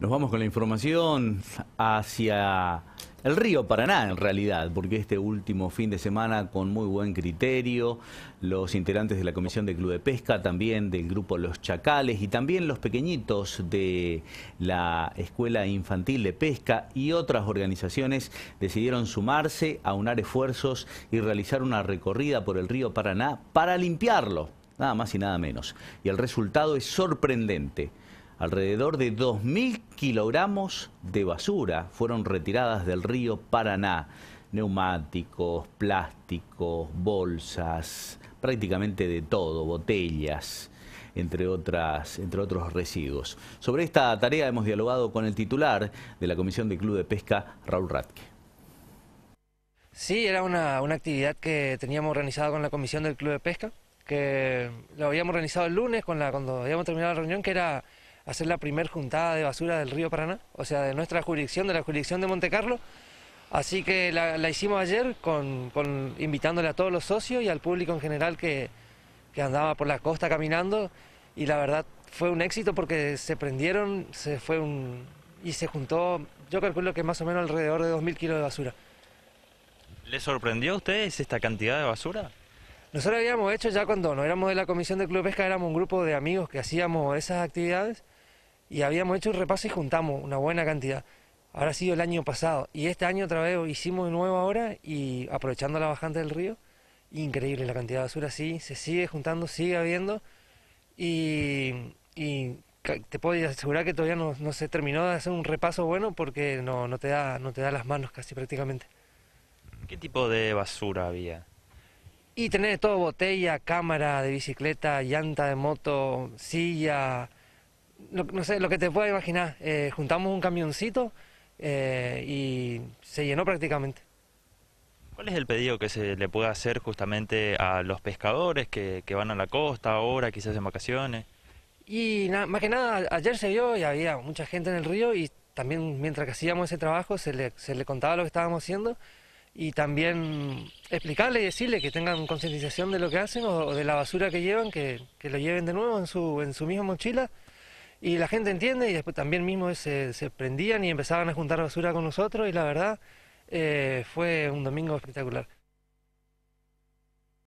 Nos vamos con la información hacia el río Paraná, en realidad, porque este último fin de semana, con muy buen criterio, los integrantes de la Comisión de Club de Pesca, también del grupo Los Chacales y también los pequeñitos de la Escuela Infantil de Pesca y otras organizaciones decidieron sumarse, aunar esfuerzos y realizar una recorrida por el río Paraná para limpiarlo, nada más y nada menos. Y el resultado es sorprendente. Alrededor de 2.000 kilogramos de basura fueron retiradas del río Paraná. Neumáticos, plásticos, bolsas, prácticamente de todo, botellas. Entre, otras, entre, otros residuos. Sobre esta tarea hemos dialogado con el titular de la Comisión del Club de Pesca, Raúl Ratke. Sí, era una, actividad que teníamos organizada con la Comisión del Club de Pesca, que lo habíamos organizado el lunes cuando habíamos terminado la reunión, que era hacer la primer juntada de basura del río Paraná, o sea, de nuestra jurisdicción, de la jurisdicción de Monte Carlo. Así que la, hicimos ayer con, invitándole a todos los socios y al público en general que, que andaba por la costa caminando y la verdad fue un éxito porque se prendieron, se fue un, y se juntó, yo calculo que más o menos alrededor de 2.000 kilos de basura. ¿Le sorprendió a ustedes esta cantidad de basura? Nosotros habíamos hecho ya cuando no éramos de la Comisión de Club Pesca, éramos un grupo de amigos que hacíamos esas actividades y habíamos hecho un repaso y juntamos una buena cantidad. Ahora ha sido el año pasado y este año otra vez hicimos de nuevo ahora y aprovechando la bajante del río, increíble la cantidad de basura, así se sigue juntando, sigue habiendo y, te puedo asegurar que todavía no, se terminó de hacer un repaso bueno porque no, te da, no te da las manos casi prácticamente. ¿Qué tipo de basura había? Y tener todo, botella, cámara de bicicleta, llanta de moto, silla, no sé, lo que te puedo imaginar. Eh, juntamos un camioncito eh, y se llenó prácticamente. ¿Cuál es el pedido que se le puede hacer justamente a los pescadores que, van a la costa ahora, quizás en vacaciones? Y más que nada, ayer se vio y había mucha gente en el río y también mientras que hacíamos ese trabajo se le, contaba lo que estábamos haciendo y también explicarle y decirle que tengan concientización de lo que hacen o, de la basura que llevan, que, que, lo lleven de nuevo en su, en su misma mochila y la gente entiende y después también mismo se, se prendían y empezaban a juntar basura con nosotros y la verdad eh, fue un domingo espectacular.